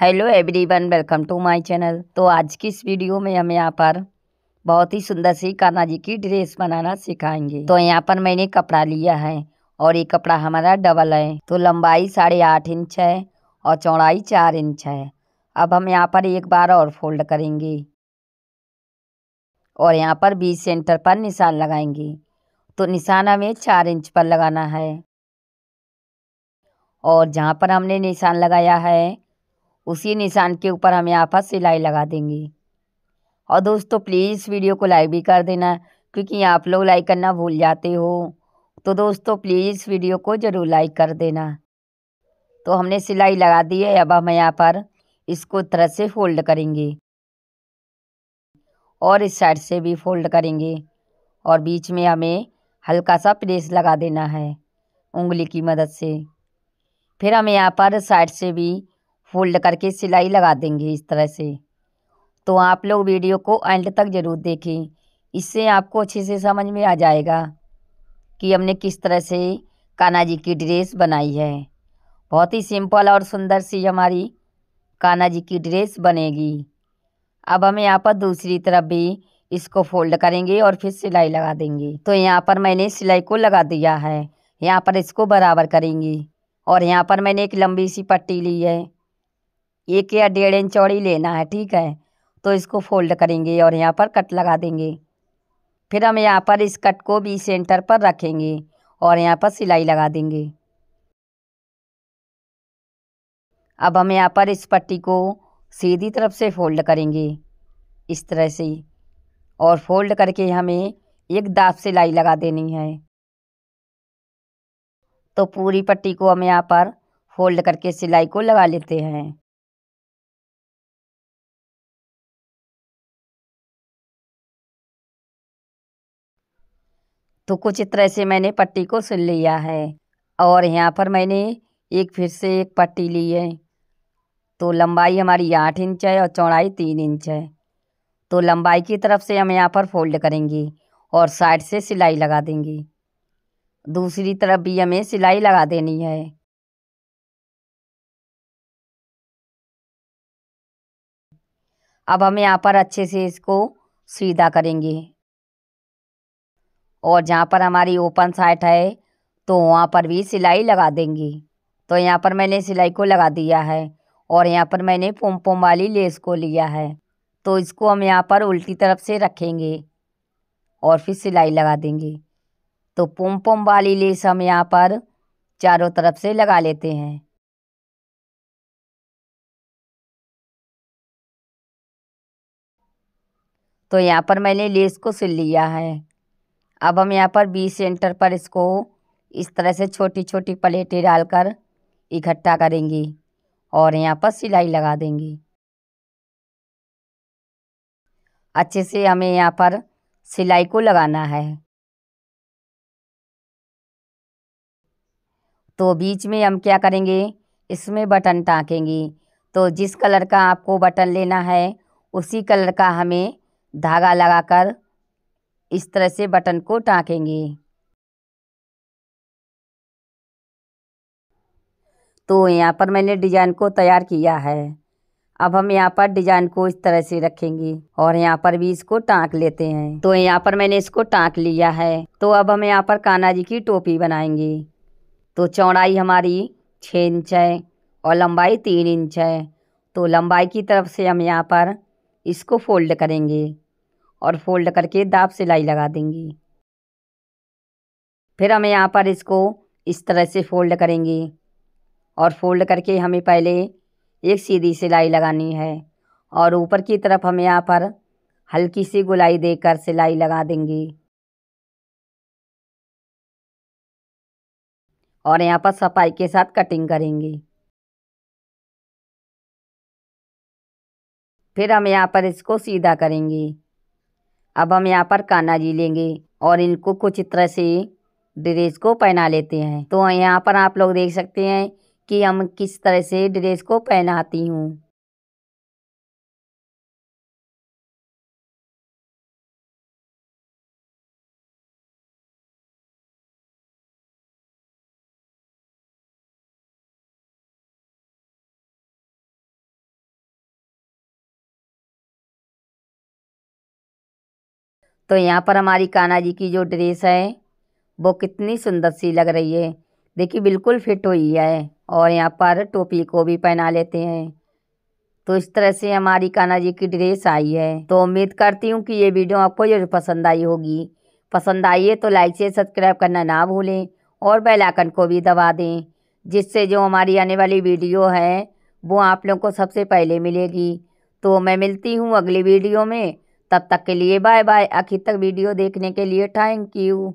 hello everyone welcome to my channel तो आज की इस वीडियो में हम यहाँ पर बहुत ही सुंदर सी कान्हा जी की ड्रेस बनाना सिखाएंगे तो यहाँ पर मैंने कपड़ा लिया है और ये कपड़ा हमारा डबल है तो लंबाई साढ़े आठ इंच है और चौड़ाई चार इंच है अब हम यहाँ पर एक बार और फोल्ड करेंगे और यहाँ पर बीस सेंटर पर निशान लगाएंगे तो निशान हमें चार इंच पर लगाना है और जहाँ पर हमने निशान लगाया है उसी निशान के ऊपर हम यहाँ पर सिलाई लगा देंगे और दोस्तों प्लीज़ वीडियो को लाइक भी कर देना क्योंकि आप लोग लाइक करना भूल जाते हो तो दोस्तों प्लीज़ वीडियो को ज़रूर लाइक कर देना तो हमने सिलाई लगा दी है अब हम यहाँ पर इसको तरह से फोल्ड करेंगे और इस साइड से भी फोल्ड करेंगे और बीच में हमें हल्का सा प्रेस लगा देना है उंगली की मदद से फिर हम यहाँ पर साइड से भी फोल्ड करके सिलाई लगा देंगे इस तरह से तो आप लोग वीडियो को एंड तक ज़रूर देखें इससे आपको अच्छे से समझ में आ जाएगा कि हमने किस तरह से कान्हा जी की ड्रेस बनाई है बहुत ही सिंपल और सुंदर सी हमारी कान्हा जी की ड्रेस बनेगी अब हम यहाँ पर दूसरी तरफ भी इसको फोल्ड करेंगे और फिर सिलाई लगा देंगे तो यहाँ पर मैंने सिलाई को लगा दिया है यहाँ पर इसको बराबर करेंगे और यहाँ पर मैंने एक लंबी सी पट्टी ली है एक या डेढ़ इंच चौड़ी लेना है ठीक है तो इसको फोल्ड करेंगे और यहाँ पर कट लगा देंगे फिर हम यहाँ पर इस कट को भी सेंटर पर रखेंगे और यहाँ पर सिलाई लगा देंगे अब हम यहाँ पर इस पट्टी को सीधी तरफ से फोल्ड करेंगे इस तरह से और फोल्ड करके हमें एक दाब सिलाई लगा देनी है तो पूरी पट्टी को हम यहाँ पर फोल्ड करके सिलाई को लगा लेते हैं तो कुछ इस तरह से मैंने पट्टी को सिल लिया है और यहाँ पर मैंने एक फिर से एक पट्टी ली है तो लंबाई हमारी आठ इंच है और चौड़ाई तीन इंच है तो लंबाई की तरफ से हम यहाँ पर फोल्ड करेंगे और साइड से सिलाई लगा देंगे दूसरी तरफ भी हमें सिलाई लगा देनी है अब हम यहाँ पर अच्छे से इसको सीधा करेंगे और जहाँ पर हमारी ओपन साइट है तो वहाँ पर भी सिलाई लगा देंगी तो यहाँ पर मैंने सिलाई को लगा दिया है और यहाँ पर मैंने पोम पोम वाली लेस को लिया है तो इसको हम यहाँ पर उल्टी तरफ से रखेंगे और फिर सिलाई लगा देंगे तो पोम पोम वाली लेस हम यहाँ पर चारों तरफ से लगा लेते हैं तो यहाँ पर मैंने लेस को सिल लिया है अब हम यहाँ पर बीस सेंटर पर इसको इस तरह से छोटी छोटी प्लेटें डालकर इकट्ठा करेंगे और यहाँ पर सिलाई लगा देंगे अच्छे से हमें यहाँ पर सिलाई को लगाना है तो बीच में हम क्या करेंगे इसमें बटन टाँकेंगे तो जिस कलर का आपको बटन लेना है उसी कलर का हमें धागा लगाकर इस तरह से बटन को टाँकेंगे तो यहाँ पर मैंने डिज़ाइन को तैयार किया है अब हम यहाँ पर डिजाइन को इस तरह से रखेंगे और यहाँ पर भी इसको टाँक लेते हैं तो यहाँ पर मैंने इसको टाँक लिया है तो अब हम यहाँ पर कान्हा जी की टोपी बनाएंगे तो चौड़ाई हमारी छः इंच है और लंबाई तीन इंच है तो लंबाई की तरफ से हम यहाँ पर इसको फोल्ड करेंगे और फोल्ड करके दाब सिलाई लगा देंगे फिर हमें यहाँ पर इसको इस तरह से फोल्ड करेंगे और फोल्ड करके हमें पहले एक सीधी सिलाई लगानी है और ऊपर की तरफ हमें यहाँ पर हल्की सी गुलाई देकर सिलाई लगा देंगे और यहाँ पर सफाई के साथ कटिंग करेंगे फिर हम यहाँ पर इसको सीधा करेंगे अब हम यहाँ पर कान्हा जी लेंगे और इनको कुछ तरह से ड्रेस को पहना लेते हैं तो यहाँ पर आप लोग देख सकते हैं कि हम किस तरह से ड्रेस को पहनाती हूँ तो यहाँ पर हमारी कान्हा जी की जो ड्रेस है वो कितनी सुंदर सी लग रही है देखिए बिल्कुल फिट हुई है और यहाँ पर टोपी को भी पहना लेते हैं तो इस तरह से हमारी कान्हा जी की ड्रेस आई है तो उम्मीद करती हूँ कि ये वीडियो आपको जरूर पसंद आई होगी पसंद आई है तो लाइक से सब्सक्राइब करना ना भूलें और बेल आइकन को भी दबा दें जिससे जो हमारी आने वाली वीडियो है वो आप लोगों को सबसे पहले मिलेगी तो मैं मिलती हूँ अगली वीडियो में तब तक के लिए बाय बाय आखिर तक वीडियो देखने के लिए थैंक यू